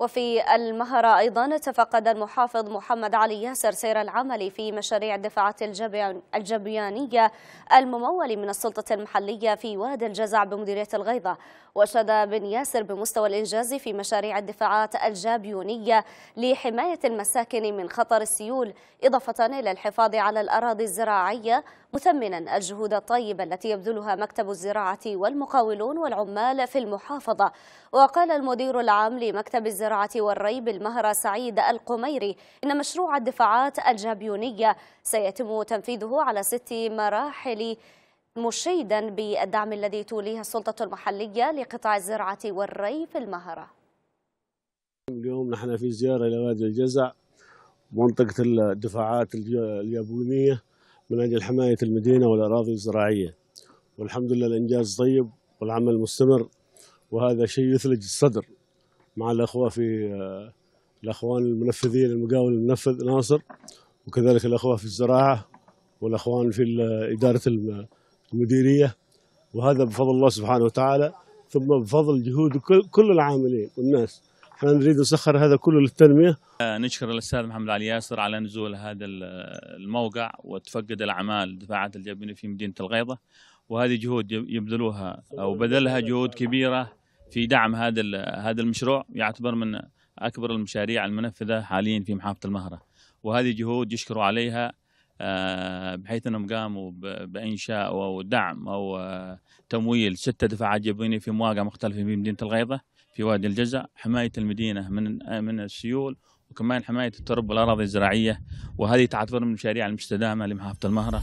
وفي المهرة أيضا تفقد المحافظ محمد علي ياسر سير العمل في مشاريع الدفاعات الجبيانية الممول من السلطة المحلية في وادي الجزع بمديرية الغيضة وشد بن ياسر بمستوى الإنجاز في مشاريع الدفاعات الجابيونية لحماية المساكن من خطر السيول إضافة إلى الحفاظ على الأراضي الزراعية مثمنا الجهود الطيبة التي يبذلها مكتب الزراعة والمقاولون والعمال في المحافظة وقال المدير العام لمكتب الزراعة والري بالمهرة سعيد القميري إن مشروع الدفاعات الجابيونية سيتم تنفيذه على ست مراحل مشيدا بالدعم الذي توليه السلطة المحلية لقطاع الزراعة والري في المهرة اليوم نحن في زيارة إلى وادي الجزع منطقة الدفاعات اليابونية من أجل حماية المدينة والأراضي الزراعية والحمد لله الإنجاز طيب والعمل مستمر وهذا شيء يثلج الصدر مع الأخوة في آه، الأخوان المنفذين المقاول المنفذ ناصر وكذلك الأخوة في الزراعة والأخوان في آه، إدارة آه، المديرية وهذا بفضل الله سبحانه وتعالى ثم بفضل جهود كل العاملين والناس فنريد نسخر هذا كله للتنمية آه، نشكر الأستاذ محمد علي ياسر على نزول هذا الموقع وتفقد الأعمال دفاعات الجبنة في مدينة الغيضة وهذه جهود يبذلوها أو بذلها جهود كبيرة في دعم هذا هذا المشروع يعتبر من أكبر المشاريع المنفذة حاليا في محافظة المهرة وهذه جهود يشكروا عليها آه، بحيث انهم قاموا بانشاء او دعم او آه، تمويل ست دفاعات جبينية في مواقع مختلفة في مدينة الغيضة في وادي الجزع حماية المدينة من آه، من السيول وكمان حماية الترب والأراضي الزراعية وهذه تعتبر من المشاريع المستدامة لمحافظة المهرة